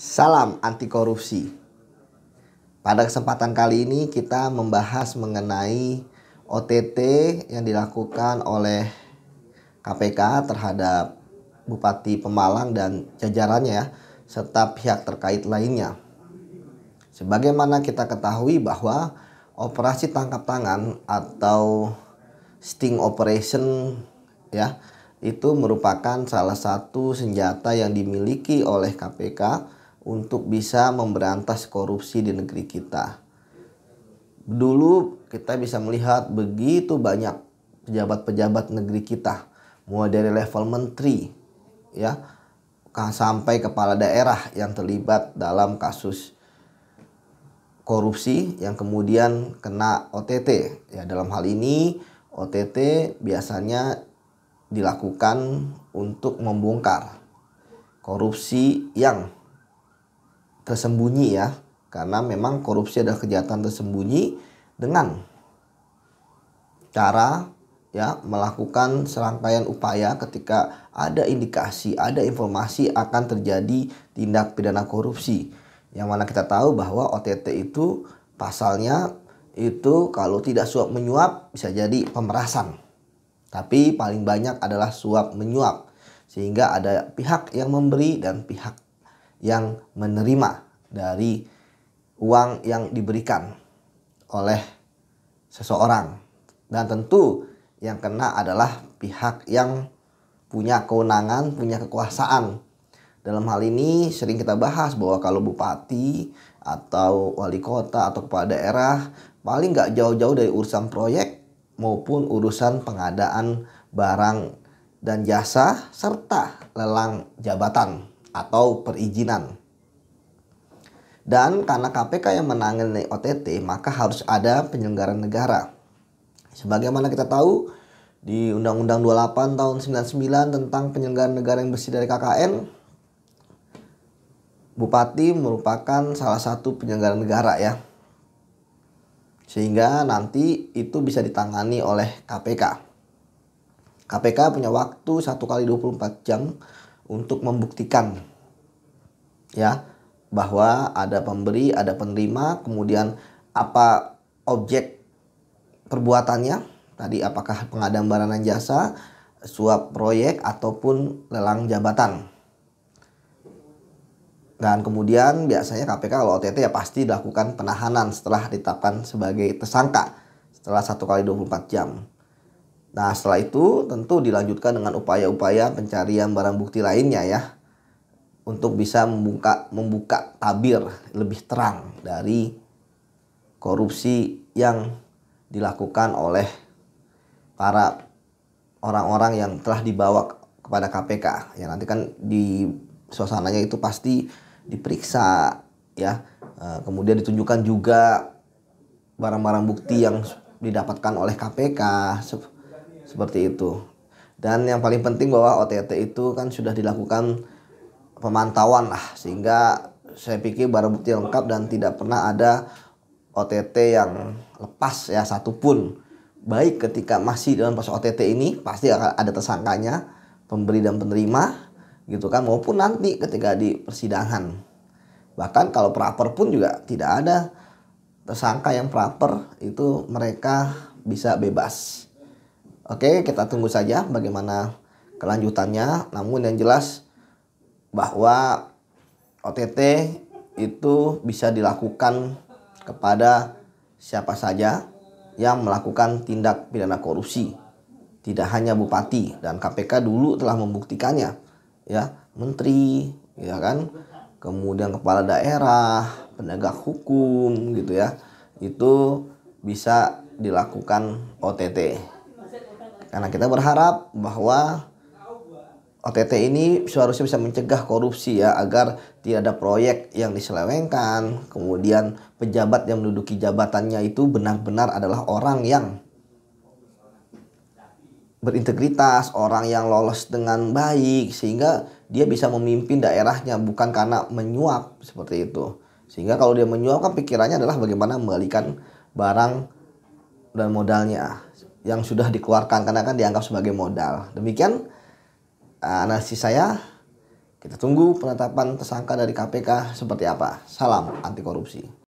Salam anti korupsi. Pada kesempatan kali ini kita membahas mengenai OTT yang dilakukan oleh KPK terhadap Bupati Pemalang dan jajarannya ya, serta pihak terkait lainnya. Sebagaimana kita ketahui bahwa operasi tangkap tangan atau sting operation ya itu merupakan salah satu senjata yang dimiliki oleh KPK untuk bisa memberantas korupsi di negeri kita. Dulu kita bisa melihat begitu banyak pejabat-pejabat negeri kita, mulai dari level menteri, ya, sampai kepala daerah yang terlibat dalam kasus korupsi yang kemudian kena OTT. Ya, dalam hal ini OTT biasanya dilakukan untuk membongkar korupsi yang tersembunyi ya. Karena memang korupsi adalah kejahatan tersembunyi dengan cara ya melakukan serangkaian upaya ketika ada indikasi, ada informasi akan terjadi tindak pidana korupsi. Yang mana kita tahu bahwa OTT itu pasalnya itu kalau tidak suap menyuap bisa jadi pemerasan. Tapi paling banyak adalah suap menyuap sehingga ada pihak yang memberi dan pihak yang menerima dari uang yang diberikan oleh seseorang. Dan tentu yang kena adalah pihak yang punya kewenangan, punya kekuasaan. Dalam hal ini sering kita bahas bahwa kalau bupati atau wali kota atau kepala daerah paling nggak jauh-jauh dari urusan proyek maupun urusan pengadaan barang dan jasa serta lelang jabatan atau perizinan. Dan karena KPK yang menangani OTT, maka harus ada penyelenggara negara. Sebagaimana kita tahu di Undang-Undang 28 tahun 99 tentang penyelenggaraan negara yang bersih dari KKN, bupati merupakan salah satu penyelenggara negara ya. Sehingga nanti itu bisa ditangani oleh KPK. KPK punya waktu 1 kali 24 jam untuk membuktikan ya bahwa ada pemberi, ada penerima, kemudian apa objek perbuatannya, tadi apakah pengadaan barang dan jasa, suap proyek ataupun lelang jabatan. Dan kemudian biasanya KPK kalau OTT ya pasti dilakukan penahanan setelah ditetapkan sebagai tersangka setelah satu kali 24 jam. Nah setelah itu tentu dilanjutkan dengan upaya-upaya pencarian barang bukti lainnya ya untuk bisa membuka membuka tabir lebih terang dari korupsi yang dilakukan oleh para orang-orang yang telah dibawa kepada KPK. Ya nanti kan di suasananya itu pasti diperiksa ya. E, kemudian ditunjukkan juga barang-barang bukti yang didapatkan oleh KPK seperti itu. Dan yang paling penting bahwa OTT itu kan sudah dilakukan pemantauan lah sehingga saya pikir barang bukti lengkap dan tidak pernah ada OTT yang lepas ya satupun baik ketika masih dalam proses OTT ini pasti akan ada tersangkanya pemberi dan penerima gitu kan maupun nanti ketika di persidangan bahkan kalau praper pun juga tidak ada tersangka yang praper itu mereka bisa bebas oke kita tunggu saja bagaimana kelanjutannya namun yang jelas bahwa OTT itu bisa dilakukan kepada siapa saja yang melakukan tindak pidana korupsi. Tidak hanya bupati dan KPK dulu telah membuktikannya, ya, menteri, ya kan? Kemudian kepala daerah, penegak hukum gitu ya. Itu bisa dilakukan OTT. Karena kita berharap bahwa OTT ini seharusnya bisa mencegah korupsi ya agar tidak ada proyek yang diselewengkan, kemudian pejabat yang menduduki jabatannya itu benar-benar adalah orang yang berintegritas, orang yang lolos dengan baik sehingga dia bisa memimpin daerahnya bukan karena menyuap seperti itu. Sehingga kalau dia menyuap kan pikirannya adalah bagaimana membalikan barang dan modalnya yang sudah dikeluarkan karena kan dianggap sebagai modal. Demikian Eh, analisis saya. Kita tunggu penetapan tersangka dari KPK seperti apa. Salam anti korupsi.